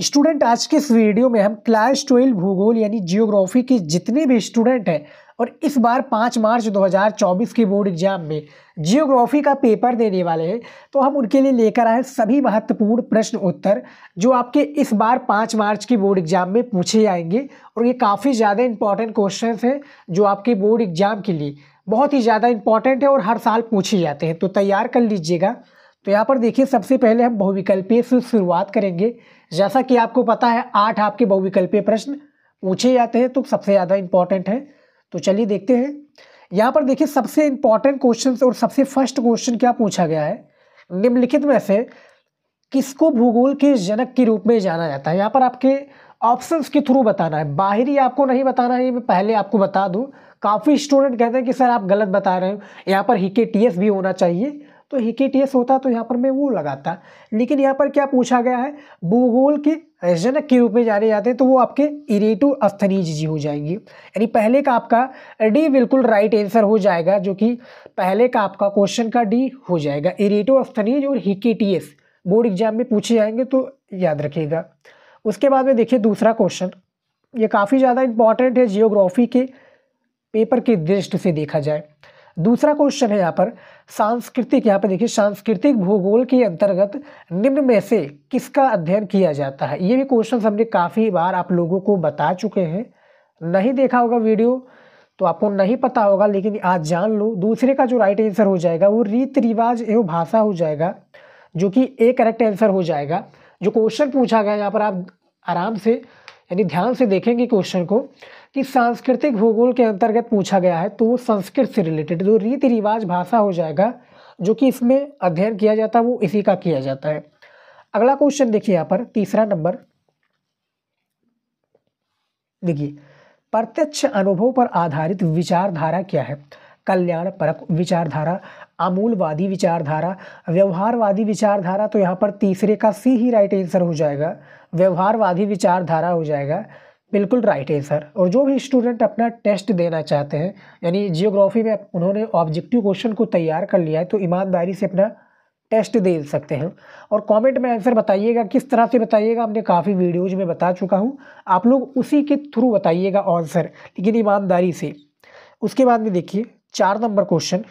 student आज के इस वीडियो में हम क्लास ट्वेल्व भूगोल यानी जियोग्राफी के जितने भी स्टूडेंट हैं और इस बार 5 मार्च 2024 के बोर्ड एग्जाम में जियोग्राफी का पेपर देने वाले हैं तो हम उनके लिए लेकर आए सभी महत्वपूर्ण प्रश्न उत्तर जो आपके इस बार 5 मार्च के बोर्ड एग्जाम में पूछे जाएंगे और ये काफ़ी ज़्यादा इंपॉर्टेंट क्वेश्चन हैं जो आपके बोर्ड एग्जाम के लिए बहुत ही ज़्यादा इंपॉर्टेंट है और हर साल पूछे जाते हैं तो तैयार कर लीजिएगा तो यहाँ पर देखिए सबसे पहले हम बहुविकल्पीय से शुरुआत करेंगे जैसा कि आपको पता है आठ आपके बहुविकल्पीय प्रश्न पूछे जाते हैं तो सबसे ज़्यादा इंपॉर्टेंट है तो चलिए देखते हैं यहाँ पर देखिए सबसे इंपॉर्टेंट क्वेश्चन और सबसे फर्स्ट क्वेश्चन क्या पूछा गया है निम्नलिखित में से किसको भूगोल के जनक के रूप में जाना जाता है यहाँ पर आपके ऑप्शंस के थ्रू बताना है बाहरी आपको नहीं बताना है ये मैं पहले आपको बता दूँ काफ़ी स्टूडेंट कहते हैं कि सर आप गलत बता रहे हो यहाँ पर ही के टी भी होना चाहिए तो एस होता तो यहाँ पर मैं वो लगाता लेकिन यहाँ पर क्या पूछा गया है भूगोल के जनक के रूप में जाने जाते हैं तो वो आपके इरेटो अस्थनीज जी हो जाएंगे यानी पहले का आपका डी बिल्कुल राइट आंसर हो जाएगा जो कि पहले का आपका क्वेश्चन का डी हो जाएगा इरेटो अस्थनीज और एस बोर्ड एग्जाम में पूछे जाएंगे तो याद रखिएगा उसके बाद में देखिए दूसरा क्वेश्चन ये काफ़ी ज़्यादा इम्पॉर्टेंट है जियोग्राफी के पेपर की दृष्टि से देखा जाए दूसरा क्वेश्चन है यहाँ पर सांस्कृतिक यहाँ पर देखिए सांस्कृतिक भूगोल के अंतर्गत निम्न में से किसका अध्ययन किया जाता है ये भी क्वेश्चन हमने काफ़ी बार आप लोगों को बता चुके हैं नहीं देखा होगा वीडियो तो आपको नहीं पता होगा लेकिन आज जान लो दूसरे का जो राइट आंसर हो जाएगा वो रीत रिवाज एवं भाषा हो जाएगा जो कि ए करेक्ट आंसर हो जाएगा जो क्वेश्चन पूछा गया यहाँ पर आप आराम से यानी ध्यान से देखेंगे क्वेश्चन को कि सांस्कृतिक भूगोल के अंतर्गत पूछा गया है तो वो संस्कृत से रिलेटेड जो रीति रिवाज भाषा हो जाएगा जो कि इसमें अध्ययन किया जाता है वो इसी का किया जाता है अगला क्वेश्चन देखिए यहाँ पर तीसरा नंबर देखिए प्रत्यक्ष अनुभव पर आधारित विचारधारा क्या है कल्याण परक विचारधारा अमूलवादी विचारधारा व्यवहारवादी विचारधारा तो यहाँ पर तीसरे का सी ही राइट आंसर हो जाएगा व्यवहारवादी विचारधारा हो जाएगा बिल्कुल राइट आंसर और जो भी स्टूडेंट अपना टेस्ट देना चाहते हैं यानी जियोग्राफी में उन्होंने ऑब्जेक्टिव क्वेश्चन को तैयार कर लिया है तो ईमानदारी से अपना टेस्ट दे सकते हैं और कमेंट में आंसर बताइएगा किस तरह से बताइएगा हमने काफ़ी वीडियोज में बता चुका हूँ आप लोग उसी के थ्रू बताइएगा आंसर लेकिन ईमानदारी से उसके बाद में देखिए चार नंबर क्वेश्चन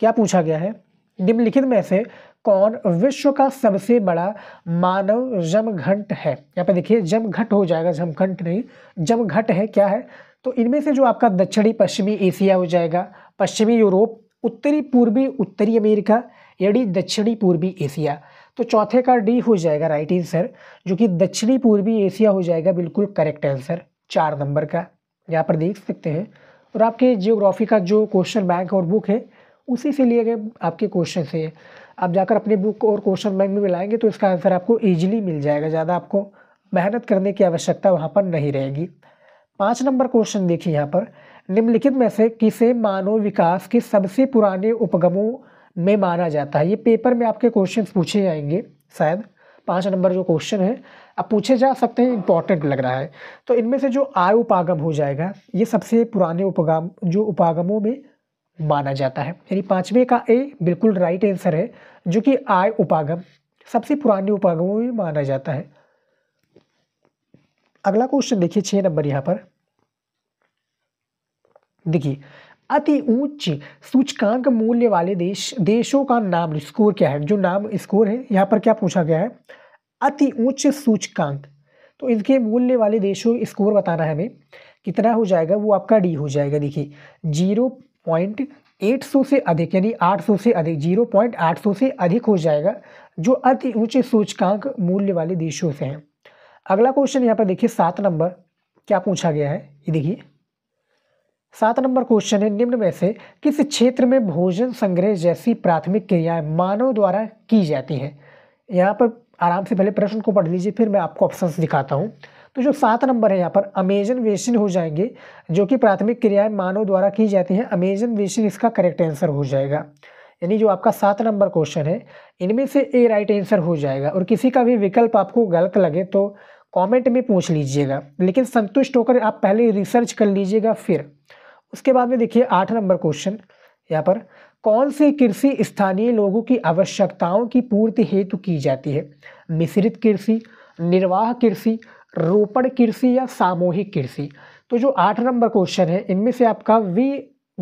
क्या पूछा गया है निम्नलिखित में से कौन विश्व का सबसे बड़ा मानव जमघंट है यहाँ पे देखिए जमघट हो जाएगा जमघंट नहीं जमघट है क्या है तो इनमें से जो आपका दक्षिणी पश्चिमी एशिया हो जाएगा पश्चिमी यूरोप उत्तरी पूर्वी उत्तरी अमेरिका यानी दक्षिणी पूर्वी एशिया तो चौथे का डी हो जाएगा राइट आंसर जो कि दक्षिणी पूर्वी एशिया हो जाएगा बिल्कुल करेक्ट आंसर चार नंबर का यहाँ पर देख सकते हैं और आपके जियोग्राफी का जो क्वेश्चन बैंक और बुक है उसी से लिए गए आपके क्वेश्चन से आप जाकर अपने बुक और क्वेश्चन बैंक में मिलाएंगे तो इसका आंसर आपको ईजिली मिल जाएगा ज़्यादा आपको मेहनत करने की आवश्यकता वहाँ पर नहीं रहेगी पाँच नंबर क्वेश्चन देखिए यहाँ पर निम्नलिखित में से किसे मानव विकास के सबसे पुराने उपगमों में माना जाता है ये पेपर में आपके क्वेश्चन पूछे जाएंगे शायद पाँच नंबर जो क्वेश्चन है अब पूछे जा सकते हैं इंपॉर्टेंट लग रहा है तो इनमें से जो आय उपागम हो जाएगा ये सबसे पुराने उपागम जो उपागमों में माना जाता है यानी पाँचवें का ए बिल्कुल राइट आंसर है जो कि आय उपागम सबसे पुराने उपागमों में माना जाता है अगला क्वेश्चन देखिए छः नंबर यहाँ पर देखिए अति उच्च सूचकांक मूल्य वाले देश देशों का नाम स्कोर क्या है जो नाम स्कोर है यहाँ पर क्या पूछा गया है अति उच्च सूचकांक तो इनके मूल्य वाले देशों स्कोर बताना है हमें कितना हो जाएगा वो आपका डी हो जाएगा देखिए जीरो पॉइंट एट सौ से अधिक यानी आठ सौ से अधिक जीरो पॉइंट आठ सौ से अधिक हो जाएगा जो अति उच्च सूचकांक मूल्य वाले देशों से हैं अगला क्वेश्चन यहाँ पर देखिए सात नंबर क्या पूछा गया है ये देखिए सात नंबर क्वेश्चन है निम्न में से किस क्षेत्र में भोजन संग्रह जैसी प्राथमिक क्रियाएं मानव द्वारा की जाती हैं यहाँ पर आराम से पहले प्रश्न को पढ़ लीजिए फिर मैं आपको ऑप्शंस दिखाता हूँ तो जो सात नंबर है यहाँ पर अमेजन वेशन हो जाएंगे जो कि प्राथमिक क्रियाएं मानव द्वारा की जाती हैं अमेजन वेशन इसका करेक्ट आंसर हो जाएगा यानी जो आपका सात नंबर क्वेश्चन है इनमें से ए राइट आंसर हो जाएगा और किसी का भी विकल्प आपको गलत लगे तो कॉमेंट में पूछ लीजिएगा लेकिन संतुष्ट होकर आप पहले रिसर्च कर लीजिएगा फिर उसके बाद में देखिए आठ नंबर क्वेश्चन यहाँ पर कौन सी कृषि स्थानीय लोगों की आवश्यकताओं की पूर्ति हेतु की जाती है मिश्रित कृषि निर्वाह कृषि रोपण कृषि या सामूहिक कृषि तो जो आठ नंबर क्वेश्चन है इनमें से आपका वी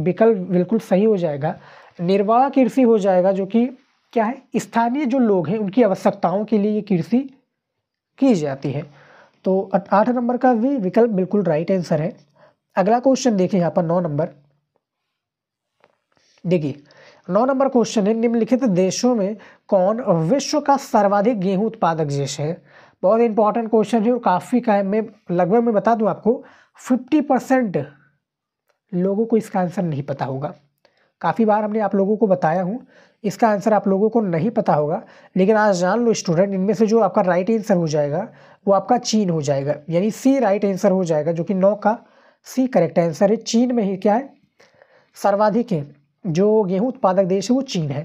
विकल्प बिल्कुल सही हो जाएगा निर्वाह कृषि हो जाएगा जो कि क्या है स्थानीय जो लोग हैं उनकी आवश्यकताओं के लिए ये कृषि की जाती है तो आठ नंबर का वी विकल्प बिल्कुल राइट आंसर है अगला क्वेश्चन देखिए यहाँ पर नौ नंबर देखिए नौ नंबर क्वेश्चन है निम्नलिखित देशों में कौन विश्व का सर्वाधिक गेहूं उत्पादक देश है बहुत इंपॉर्टेंट क्वेश्चन है और काफ़ी का है मैं लगभग मैं बता दूं आपको 50 परसेंट लोगों को इसका आंसर नहीं पता होगा काफ़ी बार हमने आप लोगों को बताया हूं इसका आंसर आप लोगों को नहीं पता होगा लेकिन आज जान लो स्टूडेंट इनमें से जो आपका राइट आंसर हो जाएगा वो आपका चीन हो जाएगा यानी सी राइट आंसर हो जाएगा जो कि नौ का सी करेक्ट आंसर है चीन में ही क्या है सर्वाधिक है जो गेहूं उत्पादक देश है वो चीन है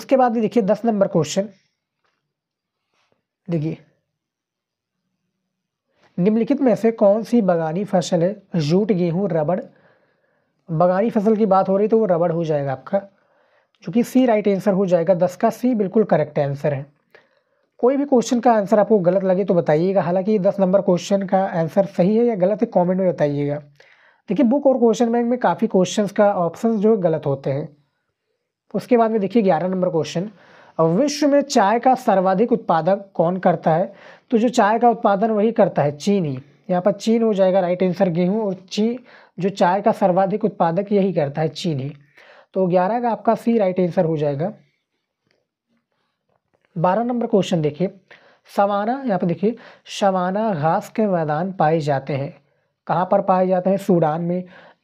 उसके बाद भी देखिए दस नंबर क्वेश्चन देखिए निम्नलिखित में से कौन सी बगानी फसल है जूट गेहूं रबड़ बगानी फसल की बात हो रही तो वो रबड़ हो जाएगा आपका क्योंकि सी राइट आंसर हो जाएगा दस का सी बिल्कुल करेक्ट आंसर है कोई भी क्वेश्चन का आंसर आपको गलत लगे तो बताइएगा हालांकि दस नंबर क्वेश्चन का आंसर सही है या गलत है कमेंट में बताइएगा देखिए बुक और क्वेश्चन बैंक में काफ़ी क्वेश्चन का ऑप्शन जो गलत होते हैं उसके बाद में देखिए ग्यारह नंबर क्वेश्चन विश्व में चाय का सर्वाधिक उत्पादक कौन करता है तो जो चाय का उत्पादन वही करता है चीन ही यहाँ पर चीन हो जाएगा राइट आंसर गेहूँ और ची जो चाय का सर्वाधिक उत्पादक यही करता है चीन ही तो ग्यारह का आपका सी राइट आंसर हो जाएगा बारह नंबर क्वेश्चन देखिए सवाना यहाँ पे देखिए शवाना घास के मैदान पाए जाते हैं कहाँ पर पाए जाते हैं सूडान में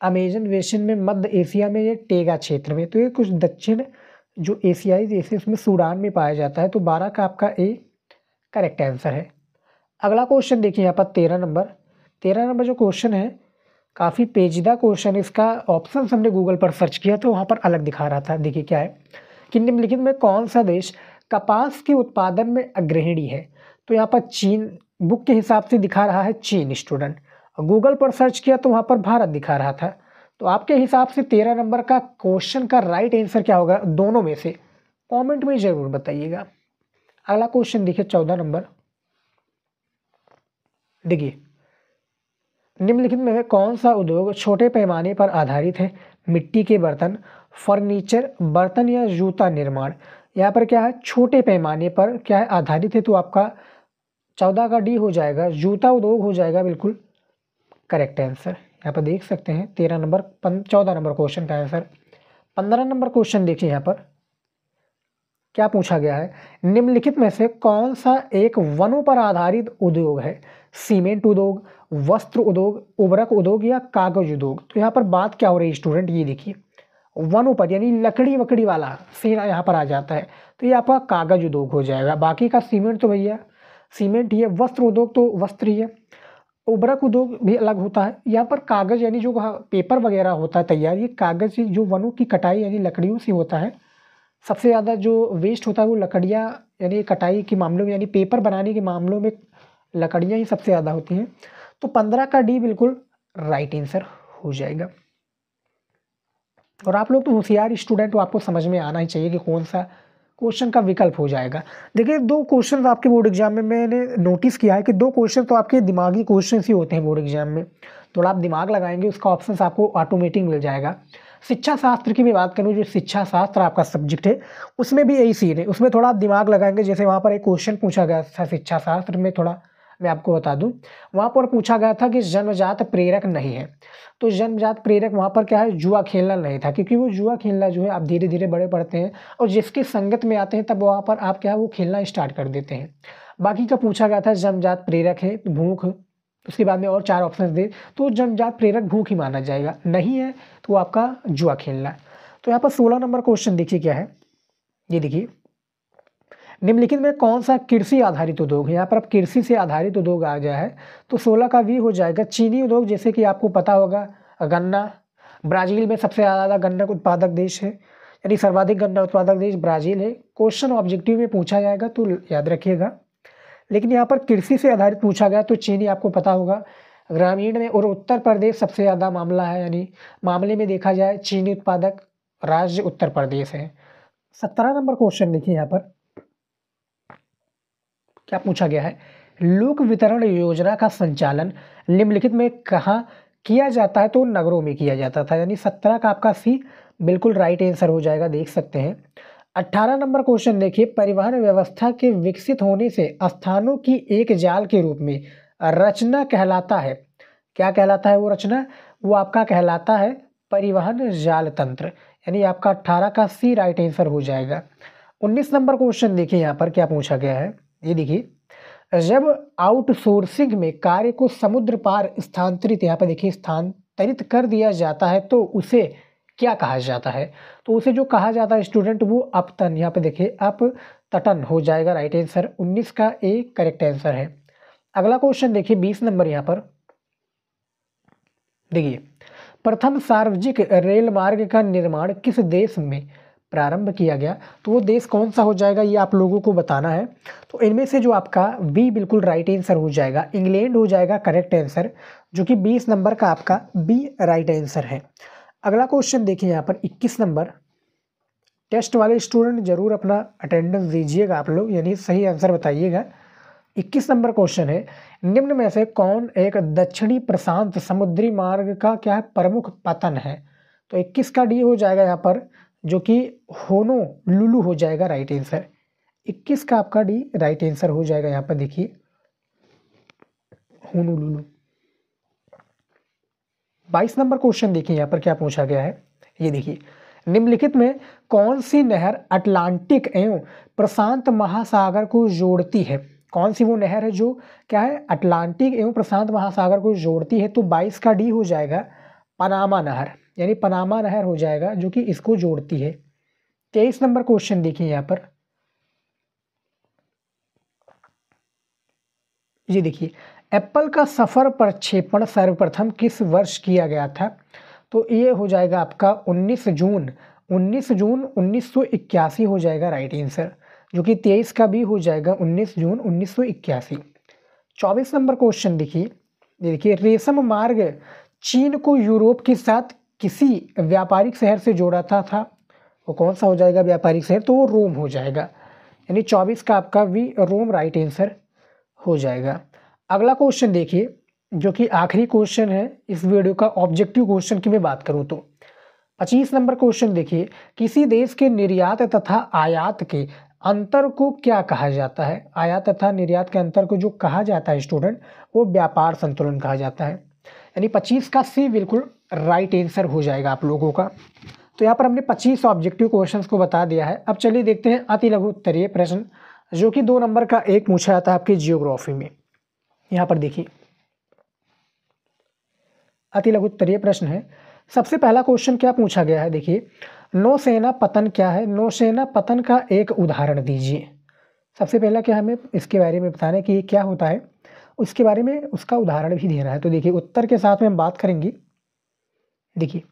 अमेजन वेशन में मध्य एशिया में या टेगा क्षेत्र में तो ये कुछ दक्षिण जो एशियाई देश है उसमें सूडान में पाया जाता है तो बारह का आपका ए करेक्ट आंसर है अगला क्वेश्चन देखिए यहाँ पर तेरह नंबर तेरह नंबर जो क्वेश्चन है काफ़ी पेचीदा क्वेश्चन इसका ऑप्शन हमने गूगल पर सर्च किया तो वहाँ पर अलग दिखा रहा था देखिए क्या है कि निम्नलिखित में कौन सा देश कपास के उत्पादन में अग्रहिणी है तो यहाँ पर चीन बुक के हिसाब से दिखा रहा है चीन स्टूडेंट गूगल पर सर्च किया तो वहाँ पर भारत दिखा रहा था तो आपके हिसाब से तेरह नंबर का क्वेश्चन का राइट आंसर क्या होगा दोनों में से कमेंट में ज़रूर बताइएगा अगला क्वेश्चन देखिए चौदह नंबर देखिए निम्नलिखित में कौन सा उद्योग छोटे पैमाने पर आधारित है मिट्टी के बर्तन फर्नीचर बर्तन या जूता निर्माण यहाँ पर क्या है छोटे पैमाने पर क्या है आधारित है तो आपका चौदह का डी हो जाएगा जूता उद्योग हो जाएगा बिल्कुल करेक्ट आंसर यहाँ पर देख सकते हैं तेरह नंबर चौदह नंबर क्वेश्चन का आंसर पंद्रह नंबर क्वेश्चन देखिए यहाँ पर क्या पूछा गया है निम्नलिखित में से कौन सा एक वनों पर आधारित उद्योग है सीमेंट उद्योग वस्त्र उद्योग उबरक उद्योग या कागज उद्योग तो यहाँ पर बात क्या हो रही है स्टूडेंट ये देखिए वन उपज यानी लकड़ी वकड़ी वाला सीन यहाँ पर आ जाता है तो ये आपका कागज उद्योग हो जाएगा बाकी का सीमेंट तो भैया सीमेंट ही है वस्त्र उद्योग तो वस्त्र ही है उबरक उद्योग भी अलग होता है यहाँ पर कागज़ यानी जो पेपर वगैरह होता है तैयार ये कागज़ जो वनों की कटाई यानी लकड़ियों से होता है सबसे ज़्यादा जो वेस्ट होता है वो लकड़ियाँ यानी कटाई के मामलों में यानी पेपर बनाने के मामलों में लकड़ियाँ ही सबसे ज़्यादा होती हैं तो पंद्रह का डी बिल्कुल राइट आंसर हो जाएगा और आप लोग तो होशियार स्टूडेंट हो आपको समझ में आना ही चाहिए कि कौन सा क्वेश्चन का विकल्प हो जाएगा देखिए दो क्वेश्चन आपके बोर्ड एग्जाम में मैंने नोटिस किया है कि दो क्वेश्चन तो आपके दिमागी क्वेश्चन ही होते हैं बोर्ड एग्जाम में थोड़ा आप दिमाग लगाएंगे उसका ऑप्शन आपको ऑटोमेटिक मिल जाएगा शिक्षा शास्त्र की भी बात करूँ जो शिक्षा शास्त्र आपका सब्जेक्ट है उसमें भी यही सीन है उसमें थोड़ा आप दिमाग लगाएंगे जैसे वहाँ पर एक क्वेश्चन पूछा गया था शिक्षा शास्त्र में थोड़ा मैं आपको बता दूं वहाँ पर पूछा गया था कि जन्मजात प्रेरक नहीं है तो जन्मजात प्रेरक वहाँ पर क्या है जुआ खेलना नहीं था क्योंकि वो जुआ खेलना जो है आप धीरे धीरे बड़े पड़ते हैं और जिसकी संगत में आते हैं तब वहाँ पर आप क्या है वो खेलना स्टार्ट कर देते हैं बाकी का पूछा गया था जन्मजात प्रेरक है भूख उसके बाद में और चार ऑप्शन दे तो जन्मजात प्रेरक भूख ही माना जाएगा नहीं है तो आपका जुआ खेलना है तो यहाँ पर सोलह नंबर क्वेश्चन देखिए क्या है ये देखिए निम्नलिखित में कौन सा कृषि आधारित उद्योग है यहाँ पर अब कृषि से आधारित उद्योग आ गया है तो सोलह का वी हो जाएगा चीनी उद्योग जैसे कि आपको पता होगा गन्ना ब्राज़ील में सबसे ज़्यादा गन्ना उत्पादक देश है यानी सर्वाधिक गन्ना उत्पादक देश ब्राज़ील है क्वेश्चन ऑब्जेक्टिव में पूछा जाएगा तो याद रखिएगा लेकिन यहाँ पर कृषि से आधारित पूछा गया तो चीनी आपको पता होगा ग्रामीण में और उत्तर प्रदेश सबसे ज़्यादा मामला है यानी मामले में देखा जाए चीनी उत्पादक राज्य उत्तर प्रदेश है सत्रह नंबर क्वेश्चन देखिए यहाँ पर क्या पूछा गया है लोक वितरण योजना का संचालन निम्नलिखित में कहाँ किया जाता है तो नगरों में किया जाता था यानी सत्रह का आपका सी बिल्कुल राइट आंसर हो जाएगा देख सकते हैं अट्ठारह नंबर क्वेश्चन देखिए परिवहन व्यवस्था के विकसित होने से स्थानों की एक जाल के रूप में रचना कहलाता है क्या कहलाता है वो रचना वो आपका कहलाता है परिवहन जाल तंत्र यानी आपका अट्ठारह का सी राइट आंसर हो जाएगा उन्नीस नंबर क्वेश्चन देखिए यहाँ पर क्या पूछा गया है ये देखिए जब आउटसोर्सिंग में कार्य को समुद्र पार स्थानांतरित यहाँ पर देखिए स्थानांतरित कर दिया जाता है तो उसे क्या कहा जाता है तो उसे जो कहा जाता है स्टूडेंट वो अपतन यहाँ पर देखिए अपतटन हो जाएगा राइट आंसर 19 का ए करेक्ट आंसर है अगला क्वेश्चन देखिए 20 नंबर यहाँ पर देखिए प्रथम सार्वजनिक रेल मार्ग का निर्माण किस देश में प्रारंभ किया गया तो वो देश कौन सा हो जाएगा ये आप लोगों को बताना है तो इनमें से जो आपका बी बिल्कुल राइट आंसर हो जाएगा इंग्लैंड हो जाएगा करेक्ट आंसर जो कि बीस नंबर का आपका बी राइट आंसर है अगला क्वेश्चन देखिए यहाँ पर इक्कीस नंबर टेस्ट वाले स्टूडेंट जरूर अपना अटेंडेंस दीजिएगा आप लोग यानी सही आंसर बताइएगा इक्कीस नंबर क्वेश्चन है निम्न में से कौन एक दक्षिणी प्रशांत समुद्री मार्ग का क्या है प्रमुख पतन है तो इक्कीस का डी हो जाएगा यहाँ पर जो कि होनो लुलू हो जाएगा राइट आंसर 21 का आपका डी राइट आंसर हो जाएगा यहाँ पर देखिए होनो लुलू बाईस नंबर क्वेश्चन देखिए यहाँ पर क्या पूछा गया है ये देखिए निम्नलिखित में कौन सी नहर अटलांटिक एवं प्रशांत महासागर को जोड़ती है कौन सी वो नहर है जो क्या है अटलांटिक एवं प्रशांत महासागर को जोड़ती है तो 22 का डी हो जाएगा पनामा नहर यानी पनामा नहर हो जाएगा जो कि इसको जोड़ती है तेईस नंबर क्वेश्चन देखिए यहाँ पर ये देखिए एप्पल का सफर प्रक्षेपण सर्वप्रथम किस वर्ष किया गया था तो ये हो जाएगा आपका 19 जून 19 जून 1981 हो जाएगा राइट आंसर जो कि 23 का भी हो जाएगा 19 जून 1981 24 नंबर क्वेश्चन देखिए ये देखिए रेशम मार्ग चीन को यूरोप के साथ किसी व्यापारिक शहर से जोड़ा था था वो कौन सा हो जाएगा व्यापारिक शहर तो वो रोम हो जाएगा यानी चौबीस का आपका वी रोम राइट आंसर हो जाएगा अगला क्वेश्चन देखिए जो कि आखिरी क्वेश्चन है इस वीडियो का ऑब्जेक्टिव क्वेश्चन की मैं बात करूँ तो पच्चीस नंबर क्वेश्चन देखिए किसी देश के निर्यात तथा आयात के अंतर को क्या कहा जाता है आयात तथा निर्यात के अंतर को जो कहा जाता है स्टूडेंट वो व्यापार संतुलन कहा जाता है यानी पच्चीस का सी बिल्कुल राइट आंसर हो जाएगा आप लोगों का तो यहाँ पर हमने 25 ऑब्जेक्टिव क्वेश्चंस को बता दिया है अब चलिए देखते हैं अति लघु उत्तरीय प्रश्न जो कि दो नंबर का एक पूछा जाता है आपकी जियोग्राफी में यहाँ पर देखिए अति लघु उत्तरीय प्रश्न है सबसे पहला क्वेश्चन क्या पूछा गया है देखिए नौसेना पतन क्या है नौसेना पतन का एक उदाहरण दीजिए सबसे पहला क्या हमें इसके बारे में बताना है कि ये क्या होता है उसके बारे में उसका उदाहरण भी देना है तो देखिए उत्तर के साथ में हम बात करेंगे देखिए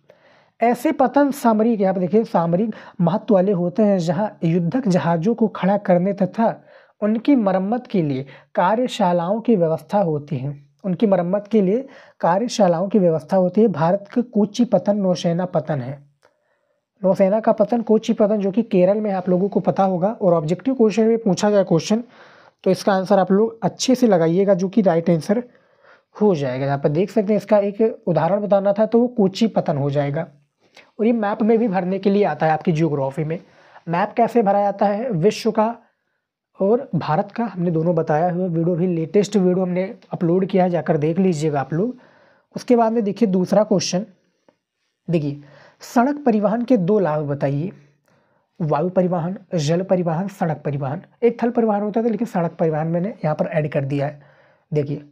ऐसे पतन सामरिक यहाँ पर देखिए सामरिक महत्व वाले होते हैं जहाँ युद्धक जहाज़ों को खड़ा करने तथा उनकी मरम्मत के लिए कार्यशालाओं की व्यवस्था होती है उनकी मरम्मत के लिए कार्यशालाओं की व्यवस्था होती है भारत का कोची पतन नौसेना पतन है नौसेना का पतन कोची पतन जो कि केरल में आप लोगों को पता होगा और ऑब्जेक्टिव क्वेश्चन में पूछा गया क्वेश्चन तो इसका आंसर आप लोग अच्छे से लगाइएगा जो कि राइट आंसर हो जाएगा यहाँ पर देख सकते हैं इसका एक उदाहरण बताना था तो वो कोची पतन हो जाएगा और ये मैप में भी भरने के लिए आता है आपकी जियोग्राफी में मैप कैसे भरा जाता है विश्व का और भारत का हमने दोनों बताया हुआ वीडियो भी लेटेस्ट वीडियो हमने अपलोड किया है जाकर देख लीजिएगा आप लोग उसके बाद में देखिए दूसरा क्वेश्चन देखिए सड़क परिवहन के दो लाभ बताइए वायु परिवहन जल परिवहन सड़क परिवहन एक थल परिवहन होता था लेकिन सड़क परिवहन मैंने यहाँ पर ऐड कर दिया है देखिए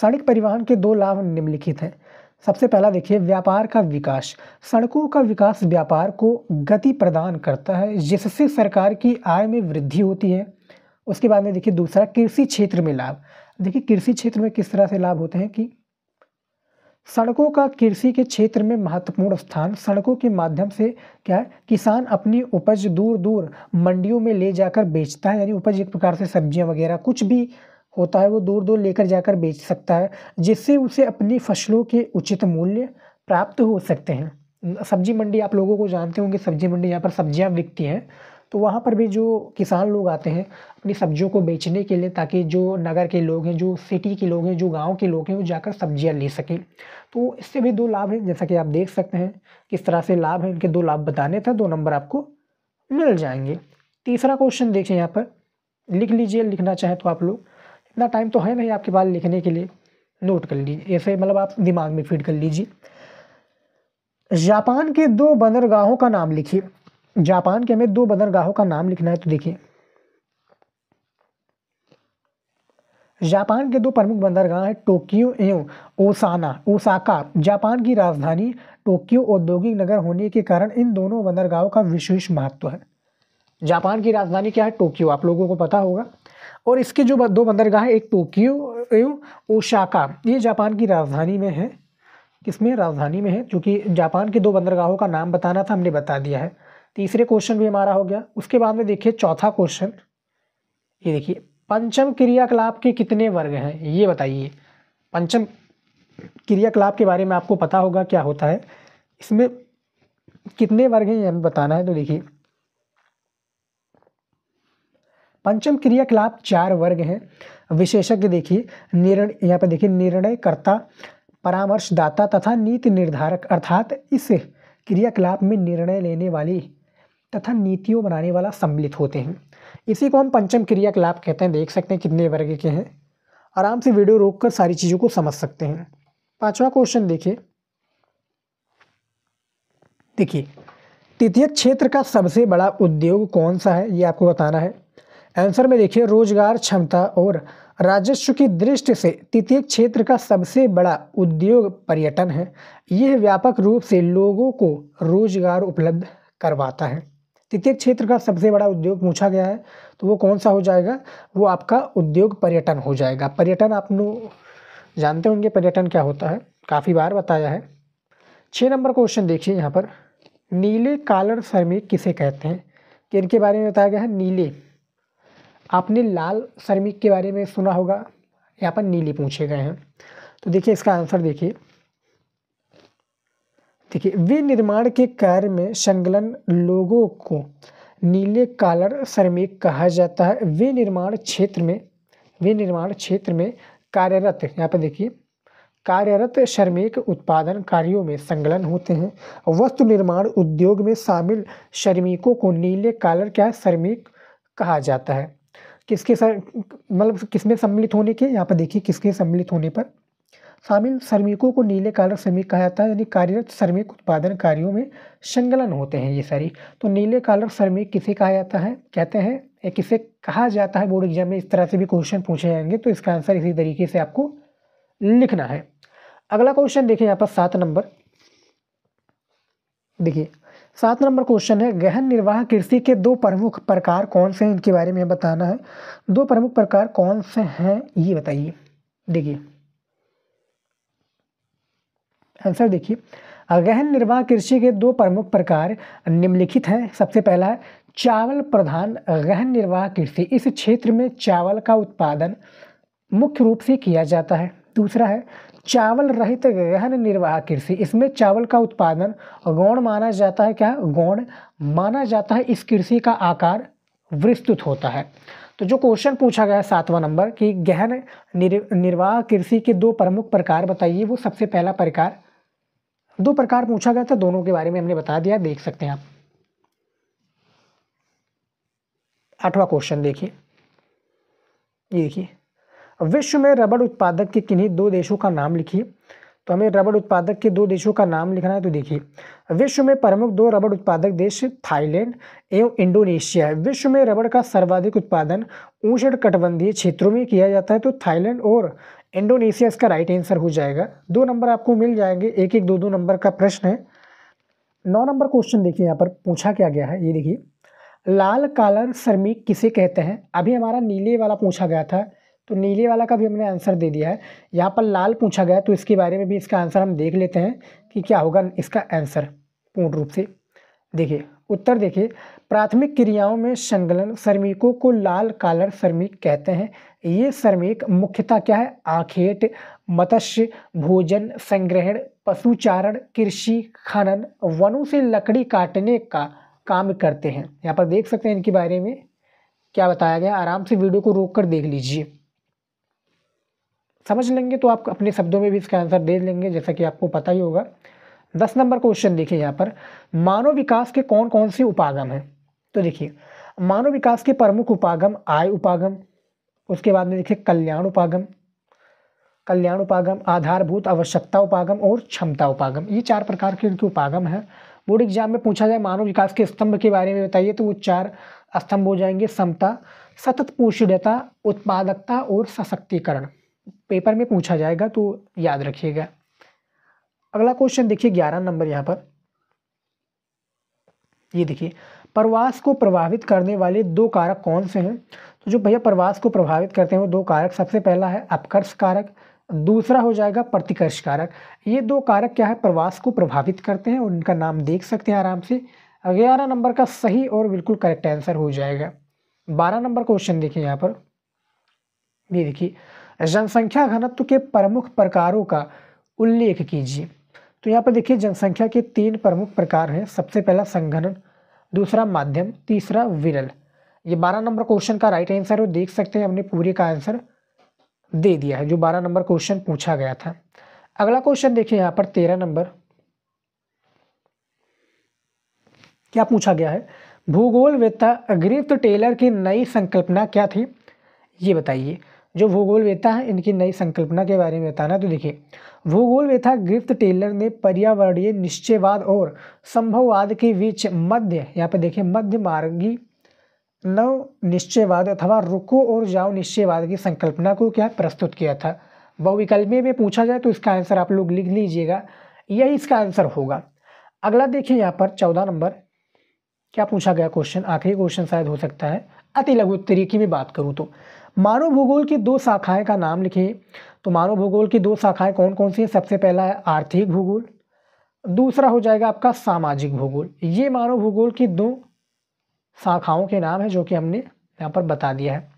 सड़क परिवहन के दो लाभ निम्नलिखित हैं सबसे पहला देखिए व्यापार का विकास सड़कों का विकास व्यापार को गति प्रदान करता है जिससे सरकार की आय में वृद्धि होती है उसके बाद में देखिए दूसरा कृषि क्षेत्र में लाभ देखिए कृषि क्षेत्र में किस तरह से लाभ होते हैं कि सड़कों का कृषि के क्षेत्र में महत्वपूर्ण स्थान सड़कों के माध्यम से क्या है किसान अपनी उपज दूर दूर मंडियों में ले जाकर बेचता है यानी उपज एक प्रकार से सब्जियां वगैरह कुछ भी होता है वो दूर दूर लेकर जाकर बेच सकता है जिससे उसे अपनी फसलों के उचित मूल्य प्राप्त हो सकते हैं सब्जी मंडी आप लोगों को जानते होंगे सब्जी मंडी यहाँ पर सब्जियाँ बिकती हैं तो वहाँ पर भी जो किसान लोग आते हैं अपनी सब्जियों को बेचने के लिए ताकि जो नगर के लोग हैं जो सिटी के लोग हैं जो गांव के लोग हैं वो जाकर सब्ज़ियाँ ले सकें तो इससे भी दो लाभ हैं जैसा कि आप देख सकते हैं किस तरह से लाभ हैं इनके दो लाभ बताने थे दो नंबर आपको मिल जाएंगे तीसरा क्वेश्चन देखिए यहाँ पर लिख लीजिए लिखना चाहें तो आप लोग इतना टाइम तो है नहीं आपके पास लिखने के लिए नोट कर लीजिए ऐसे मतलब आप दिमाग में फीड कर लीजिए जापान के दो बंदरगाहों का नाम लिखिए जापान के हमें दो बंदरगाहों का नाम लिखना है तो देखिए जापान के दो प्रमुख बंदरगाह हैं टोक्यो एवं ओसाना ओसाका जापान की राजधानी टोक्यो औद्योगिक नगर होने के कारण इन दोनों बंदरगाहों का विशेष महत्व है जापान की राजधानी क्या है टोक्यो आप लोगों को पता होगा और इसके जो दो बंदरगाह हैं एक टोक्यो एवं ओशाका ये जापान की राजधानी में है किसमें राजधानी में है क्योंकि जापान के दो बंदरगाहों का नाम बताना था हमने बता दिया है तीसरे क्वेश्चन भी हमारा हो गया उसके बाद में देखिए चौथा क्वेश्चन ये देखिए पंचम क्रियाकलाप के कितने वर्ग हैं ये बताइए पंचम क्रियाकलाप के बारे में आपको पता होगा क्या होता है इसमें कितने वर्ग हैं ये हमें बताना है तो देखिए पंचम क्रियाकलाप चार वर्ग हैं विशेषज्ञ देखिए निर्णय यहाँ पर देखिए निर्णयकर्ता परामर्शदाता तथा नीति निर्धारक अर्थात इस क्रियाकलाप में निर्णय लेने वाली तथा नीतियों बनाने वाला सम्मिलित होते हैं इसी को हम पंचम क्रियाकलाप कहते हैं देख सकते हैं कितने वर्ग के हैं आराम से वीडियो रोककर सारी चीज़ों को समझ सकते हैं पांचवा क्वेश्चन देखिए देखिए तृतीय क्षेत्र का सबसे बड़ा उद्योग कौन सा है ये आपको बताना है आंसर में देखिए रोजगार क्षमता और राजस्व की दृष्टि से तृतीय क्षेत्र का सबसे बड़ा उद्योग पर्यटन है यह व्यापक रूप से लोगों को रोजगार उपलब्ध करवाता है तृतीय क्षेत्र का सबसे बड़ा उद्योग पूछा गया है तो वो कौन सा हो जाएगा वो आपका उद्योग पर्यटन हो जाएगा पर्यटन आप लोग जानते होंगे पर्यटन क्या होता है काफ़ी बार बताया है छः नंबर क्वेश्चन देखिए यहाँ पर नीले कालर श्रमिक किसे कहते हैं कि इनके बारे में बताया गया है नीले आपने लाल श्रमिक के बारे में सुना होगा यहाँ पर नीले पूछे गए हैं तो देखिए इसका आंसर देखिए देखिए विनिर्माण के कार्य में संलग्न लोगों को नीले कालर श्रमिक कहा जाता है विनिर्माण क्षेत्र में विनिर्माण क्षेत्र में कार्यरत यहाँ पर देखिए कार्यरत श्रमिक उत्पादन कार्यों में संलग्न होते हैं वस्तु निर्माण उद्योग में शामिल श्रमिकों को नीले कालर क्या श्रमिक कहा जाता है किसके मतलब किसमें सम्मिलित होने के यहाँ पर देखिए किसके सम्मिलित होने पर शामिल श्रमिकों को नीले कालर श्रमिक कहा जाता है यानी कार्यरत श्रमिक उत्पादन कार्यों में संगलन होते हैं ये सारी तो नीले कालर श्रमिक किसे कहा जाता है कहते हैं या किसे कहा जाता है बोर्ड एग्जाम में इस तरह से भी क्वेश्चन पूछे जाएंगे तो इसका आंसर इसी तरीके से आपको लिखना है अगला क्वेश्चन देखिए यहाँ पर सात नंबर देखिए सात नंबर क्वेश्चन है गहन निर्वाह कृषि के दो प्रमुख प्रकार कौन से हैं इनके बारे में बताना है दो प्रमुख प्रकार कौन से हैं ये बताइए देखिए आंसर देखिए गहन निर्वाह कृषि के दो प्रमुख प्रकार निम्नलिखित हैं सबसे पहला है चावल प्रधान गहन निर्वाह कृषि इस क्षेत्र में चावल का उत्पादन मुख्य रूप से किया जाता है दूसरा है चावल रहित गहन निर्वाह कृषि इसमें चावल का उत्पादन गौण माना जाता है क्या गौण माना जाता है इस कृषि का आकार विस्तृत होता है तो जो क्वेश्चन पूछा गया सातवां नंबर कि गहन निर, निर्वाह कृषि के दो प्रमुख प्रकार बताइए वो सबसे पहला प्रकार दो प्रकार पूछा गया था दोनों के बारे में हमने बता दिया देख सकते हैं आप आठवां क्वेश्चन देखिए देखिए विश्व में रबड़ उत्पादक के किन्हीं दो देशों का नाम लिखिए तो हमें रबड़ उत्पादक के दो देशों का नाम लिखना है तो देखिए विश्व में प्रमुख दो रबड़ उत्पादक देश थाईलैंड एवं इंडोनेशिया है विश्व में रबड़ का सर्वाधिक उत्पादन ऊंचण कटबंधीय क्षेत्रों में किया जाता है तो थाईलैंड और इंडोनेशिया इसका राइट आंसर हो जाएगा दो नंबर आपको मिल जाएंगे एक एक दो दो नंबर का प्रश्न है नौ नंबर क्वेश्चन देखिए यहाँ पर पूछा क्या गया है ये देखिए लाल कालर श्रमिक किसे कहते हैं अभी हमारा नीले वाला पूछा गया था तो नीले वाला का भी हमने आंसर दे दिया है यहाँ पर लाल पूछा गया तो इसके बारे में भी इसका आंसर हम देख लेते हैं कि क्या होगा इसका आंसर पूर्ण रूप से देखिए उत्तर देखिए प्राथमिक क्रियाओं में संगलन श्रमिकों को लाल कालर श्रमिक कहते हैं ये श्रमिक मुख्यतः क्या है आखेट मत्स्य भोजन संग्रहण पशुचारण कृषि खनन वनों से लकड़ी काटने का काम करते हैं यहाँ पर देख सकते हैं इनके बारे में क्या बताया गया आराम से वीडियो को रोक कर देख लीजिए समझ लेंगे तो आप अपने शब्दों में भी इसका आंसर दे लेंगे जैसा कि आपको पता ही होगा दस नंबर क्वेश्चन देखिए यहाँ पर मानव विकास के कौन कौन से उपागम हैं तो देखिए मानव विकास के प्रमुख उपागम आय उपागम उसके बाद में देखिए कल्याण उपागम कल्याण उपागम आधारभूत आवश्यकता उपागम और क्षमता उपागम ये चार प्रकार के उनके उपागम हैं बोर्ड एग्जाम में पूछा जाए मानव विकास के स्तंभ के बारे में बताइए तो वो चार स्तंभ हो जाएंगे समता सतत पोषणता उत्पादकता और सशक्तिकरण पेपर में पूछा जाएगा तो याद रखिएगा अगला क्वेश्चन देखिए ग्यारह नंबर यहाँ पर ये देखिए प्रवास को प्रभावित करने वाले दो कारक कौन से हैं तो जो भैया प्रवास को प्रभावित करते हैं वो दो कारक सबसे पहला है अपकर्ष कारक दूसरा हो जाएगा प्रतिकर्ष कारक ये दो कारक क्या है प्रवास को प्रभावित करते हैं और इनका नाम देख सकते हैं आराम से ग्यारह नंबर का सही और बिल्कुल करेक्ट आंसर हो जाएगा बारह नंबर क्वेश्चन देखिए यहाँ पर ये देखिए जनसंख्या घनत्व के प्रमुख प्रकारों का उल्लेख कीजिए तो यहाँ पर देखिए जनसंख्या के तीन प्रमुख प्रकार हैं सबसे पहला संघनन दूसरा माध्यम तीसरा विरल ये बारह नंबर क्वेश्चन का राइट आंसर है देख सकते हैं हमने पूरे का आंसर दे दिया है जो बारह नंबर क्वेश्चन पूछा गया था अगला क्वेश्चन देखिए यहाँ पर तेरह नंबर क्या पूछा गया है भूगोल वेत्ता अग्रिफ्त टेलर की नई संकल्पना क्या थी ये बताइए जो भूगोल वेता है इनकी नई संकल्पना के बारे में बताना तो देखिए भूगोल वेता ग्रिफ्थ टेलर ने पर्यावरणीय निश्चयवाद और संभववाद के बीच मध्य यहाँ पे देखिए मध्य मार्गी नव निश्चयवाद अथवा रुको और जाओ निश्चयवाद की संकल्पना को क्या प्रस्तुत किया था बहुविकल्पीय में पूछा जाए तो इसका आंसर आप लोग लिख लीजिएगा यही इसका आंसर होगा अगला देखिए यहाँ पर चौदह नंबर क्या पूछा गया क्वेश्चन आखिरी क्वेश्चन शायद हो सकता है अति लघु तरीके में बात करूँ तो मानव भूगोल की दो शाखाएं का नाम लिखिए तो मानव भूगोल की दो शाखाएं कौन कौन सी है सबसे पहला है आर्थिक भूगोल दूसरा हो जाएगा आपका सामाजिक भूगोल ये मानव भूगोल की दो शाखाओं के नाम है जो कि हमने यहाँ पर बता दिया है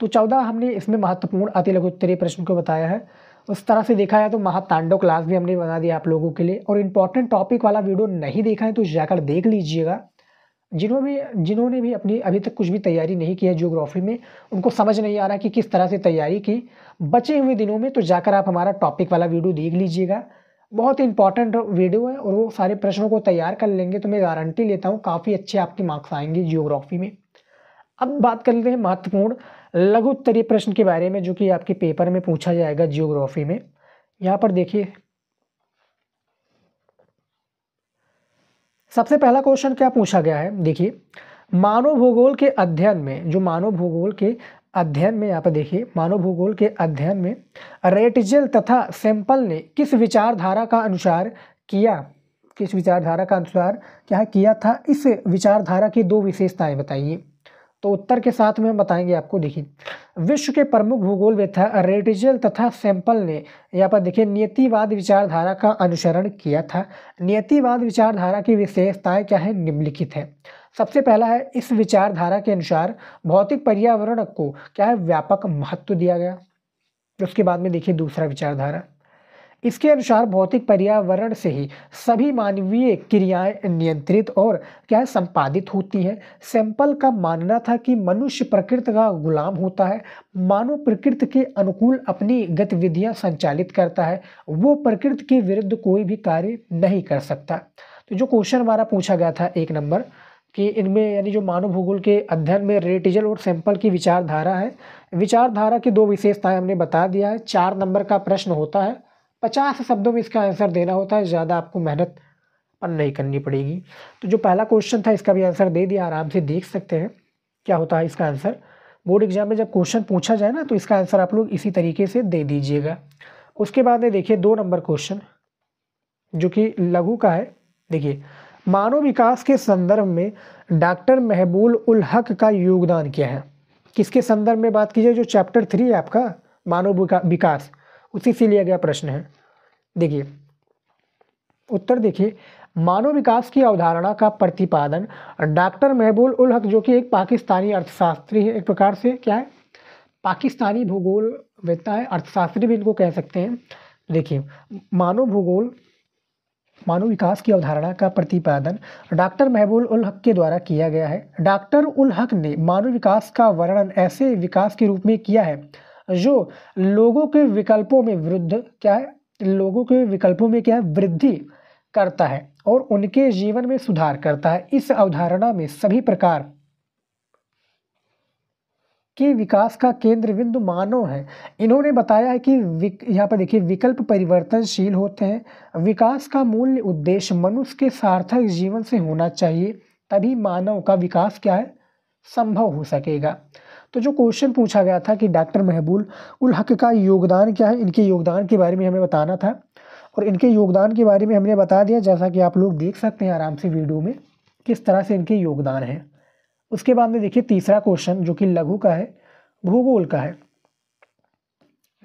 तो चौदह हमने इसमें महत्वपूर्ण अति लघुत्तरीय प्रश्न को बताया है उस तरह से देखा जाए तो महातांडव क्लास भी हमने बना दिया आप लोगों के लिए और इंपॉर्टेंट टॉपिक वाला वीडियो नहीं देखा है तो जाकर देख लीजिएगा जिन्होंने भी जिन्होंने भी अपनी अभी तक कुछ भी तैयारी नहीं की है जियोग्राफी में उनको समझ नहीं आ रहा कि किस तरह से तैयारी की बचे हुए दिनों में तो जाकर आप हमारा टॉपिक वाला वीडियो देख लीजिएगा बहुत ही इंपॉर्टेंट वीडियो है और वो सारे प्रश्नों को तैयार कर लेंगे तो मैं गारंटी लेता हूँ काफ़ी अच्छे आपके मार्क्स आएंगे जियोग्राफी में अब बात कर लेते हैं महत्वपूर्ण लघु उत्तरीय प्रश्न के बारे में जो कि आपके पेपर में पूछा जाएगा जियोग्राफी में यहाँ पर देखिए सबसे पहला क्वेश्चन क्या पूछा गया है देखिए मानव भूगोल के अध्ययन में जो मानव भूगोल के अध्ययन में यहाँ पर देखिए मानव भूगोल के अध्ययन में रेटजेल तथा सैंपल ने किस विचारधारा का अनुसार किया किस विचारधारा का अनुसार क्या किया था इस विचारधारा की दो विशेषताएं बताइए तो उत्तर के साथ में हम बताएंगे आपको देखिए विश्व के प्रमुख भूगोल वेथा रेडिजल तथा सैंपल ने यहाँ पर देखिए नियतिवाद विचारधारा का अनुसरण किया था नियतिवाद विचारधारा की विशेषताएं क्या है निम्नलिखित है सबसे पहला है इस विचारधारा के अनुसार भौतिक पर्यावरण को क्या है व्यापक महत्व दिया गया उसके बाद में देखिए दूसरा विचारधारा इसके अनुसार भौतिक पर्यावरण से ही सभी मानवीय क्रियाएं नियंत्रित और क्या है संपादित होती हैं सैंपल का मानना था कि मनुष्य प्रकृति का गुलाम होता है मानव प्रकृति के अनुकूल अपनी गतिविधियां संचालित करता है वो प्रकृति के विरुद्ध कोई भी कार्य नहीं कर सकता तो जो क्वेश्चन हमारा पूछा गया था एक नंबर कि इनमें यानी जो मानव भूगोल के अध्ययन में रेटिजल और सैंपल की विचारधारा है विचारधारा की दो विशेषताएं हमने बता दिया है चार नंबर का प्रश्न होता है पचास शब्दों में इसका आंसर देना होता है ज़्यादा आपको मेहनत पर नहीं करनी पड़ेगी तो जो पहला क्वेश्चन था इसका भी आंसर दे दिया आराम से देख सकते हैं क्या होता है इसका आंसर बोर्ड एग्जाम में जब क्वेश्चन पूछा जाए ना तो इसका आंसर आप लोग इसी तरीके से दे दीजिएगा उसके बाद में देखिए दो नंबर क्वेश्चन जो कि लघु का है देखिए मानव विकास के संदर्भ में डॉक्टर महबूल उल हक का योगदान क्या है किसके संदर्भ में बात की जाए जो चैप्टर थ्री है आपका मानव विकास उसी से लिया गया प्रश्न है देखिए उत्तर देखिए मानव विकास की अवधारणा का प्रतिपादन डॉक्टर महबूल उल हक जो कि एक पाकिस्तानी अर्थशास्त्री है एक प्रकार से क्या है पाकिस्तानी भूगोल वेता है अर्थशास्त्री भी इनको कह सकते हैं देखिए मानव भूगोल मानव विकास की अवधारणा का प्रतिपादन डॉक्टर महबूल उल हक के द्वारा किया गया है डॉक्टर उल हक ने मानव विकास का वर्णन ऐसे विकास के रूप में किया है जो लोगों के विकल्पों में वृद्ध क्या है लोगों के विकल्पों में क्या है वृद्धि करता है और उनके जीवन में सुधार करता है इस अवधारणा में सभी प्रकार के विकास का केंद्र बिंदु मानव है इन्होंने बताया है कि यहाँ पर देखिए विकल्प परिवर्तनशील होते हैं विकास का मूल्य उद्देश्य मनुष्य के सार्थक जीवन से होना चाहिए तभी मानव का विकास क्या है संभव हो सकेगा तो जो क्वेश्चन पूछा गया था कि डॉक्टर महबूल उल हक का योगदान क्या है इनके योगदान के बारे में हमें बताना था और इनके योगदान के बारे में हमने बता दिया जैसा कि आप लोग देख सकते हैं आराम से वीडियो में किस तरह से इनके योगदान है उसके बाद में देखिए तीसरा क्वेश्चन जो कि लघु का है भूगोल का है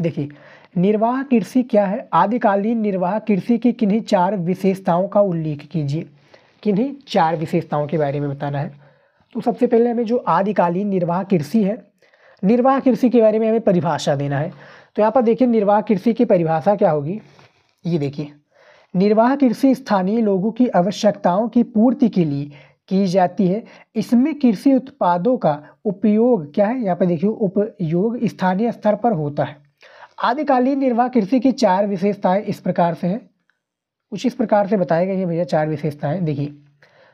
देखिए निर्वाह कृषि क्या है आदिकालीन निर्वाह कृषि की किन्हीं चार विशेषताओं का उल्लेख कीजिए किन्हीं चार विशेषताओं के बारे में बताना है तो सबसे पहले हमें जो आदिकालीन निर्वाह कृषि है निर्वाह कृषि के बारे में हमें परिभाषा देना है तो यहाँ पर देखिए निर्वाह कृषि की परिभाषा क्या होगी ये देखिए निर्वाह कृषि स्थानीय लोगों की आवश्यकताओं की पूर्ति के लिए की जाती है इसमें कृषि उत्पादों का उपयोग क्या है यहाँ पर देखिए उपयोग स्थानीय स्तर पर होता है आदिकालीन निर्वाह कृषि की चार विशेषताएं इस प्रकार से हैं कुछ इस प्रकार से बताए गए हैं भैया चार विशेषताएं देखिए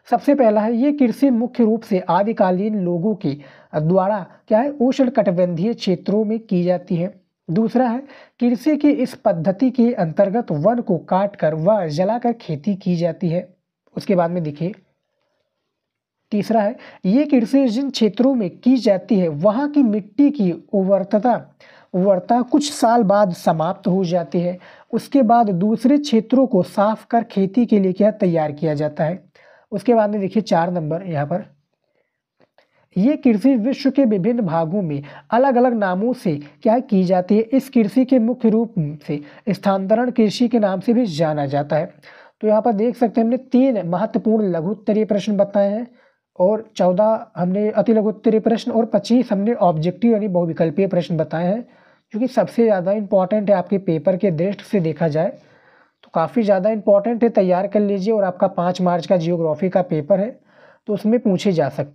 सबसे पहला है ये कृषि मुख्य रूप से आदिकालीन लोगों के द्वारा क्या है उष्ण कटबंधीय क्षेत्रों में की जाती है दूसरा है कृषि की इस पद्धति के अंतर्गत वन को काट कर व जलाकर खेती की जाती है उसके बाद में देखिए तीसरा है ये कृषि जिन क्षेत्रों में की जाती है वहाँ की मिट्टी की उर्वरता उर्वरता कुछ साल बाद समाप्त हो जाती है उसके बाद दूसरे क्षेत्रों को साफ कर खेती के लिए क्या तैयार किया जाता है उसके बाद में देखिए चार नंबर यहाँ पर ये कृषि विश्व के विभिन्न भागों में अलग अलग नामों से क्या की जाती है इस कृषि के मुख्य रूप से स्थानांतरण कृषि के नाम से भी जाना जाता है तो यहाँ पर देख सकते हैं हमने तीन महत्वपूर्ण लघुत्तरीय प्रश्न बताए हैं और चौदह हमने अति लघुत्तरीय प्रश्न और पच्चीस हमने ऑब्जेक्टिव यानी बहुविकल्पीय प्रश्न बताए हैं जो कि सबसे ज़्यादा इंपॉर्टेंट है आपके पेपर के दृष्टि से देखा जाए काफ़ी ज़्यादा इंपॉर्टेंट है तैयार कर लीजिए और आपका पाँच मार्च का जियोग्राफी का पेपर है तो उसमें पूछे जा सकते